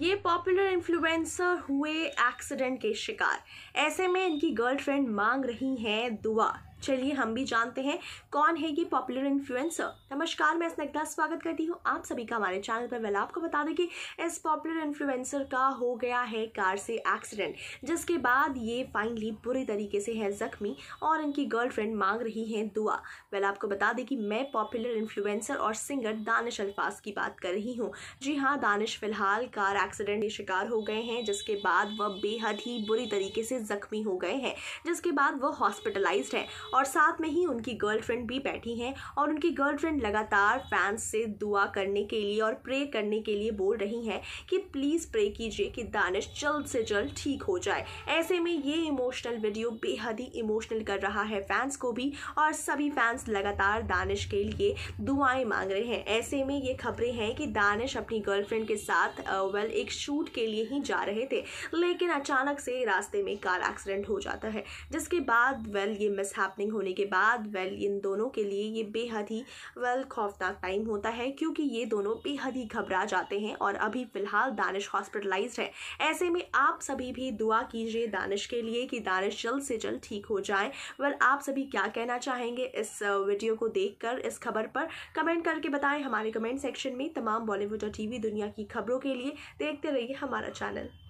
ये popular influencer हुए accident के शिकार ऐसे में इनकी गर्लफ्रेंड मांग रही हैं दुआ चलिए हम भी जानते हैं कौन है ये पॉपुलर इन्फ्लुएंसर नमस्कार मैं स्नग्धा स्वागत करती हूँ आप सभी का हमारे चैनल पर वेल आपको बता दें कि इस पॉपुलर इन्फ्लुएंसर का हो गया है कार से एक्सीडेंट जिसके बाद ये फाइनली बुरी तरीके से है जख्मी और इनकी गर्लफ्रेंड मांग रही है दुआ वेल आपको बता दें कि मैं पॉपुलर इन्फ्लुएंसर और सिंगर दानिश अल्फाज की बात कर रही हूँ जी हाँ दानिश फिलहाल कार एक्सीडेंट के शिकार हो गए हैं जिसके बाद वह बेहद ही बुरी तरीके से जख्मी हो गए हैं जिसके बाद वह हॉस्पिटलाइज्ड है और साथ में ही उनकी गर्लफ्रेंड भी बैठी हैं और उनकी गर्लफ्रेंड लगातार फैंस से दुआ करने के लिए और प्रे करने के लिए बोल रही हैं कि प्लीज़ प्रे कीजिए कि दानिश जल्द से जल्द ठीक हो जाए ऐसे में ये इमोशनल वीडियो बेहद ही इमोशनल कर रहा है फैंस को भी और सभी फैंस लगातार दानिश के लिए दुआएं मांग रहे हैं ऐसे में ये खबरें हैं कि दानिश अपनी गर्लफ्रेंड के साथ वेल एक शूट के लिए ही जा रहे थे लेकिन अचानक से रास्ते में कार एक्सीडेंट हो जाता है जिसके बाद वेल ये मिस हैपनिंग होने के बाद वेल इन दोनों के लिए ये बेहद ही वेल खौफनाक टाइम होता है क्योंकि ये दोनों बेहद ही घबरा जाते हैं और अभी फ़िलहाल दानिश हॉस्पिटलाइज है ऐसे में आप सभी भी दुआ कीजिए दानिश के लिए कि दानिश जल्द से जल्द ठीक हो जाए वेल आप सभी क्या कहना चाहेंगे इस वीडियो uh, को कर इस खबर पर कमेंट करके बताएं हमारे कमेंट सेक्शन में तमाम बॉलीवुड और टीवी दुनिया की खबरों के लिए देखते रहिए हमारा चैनल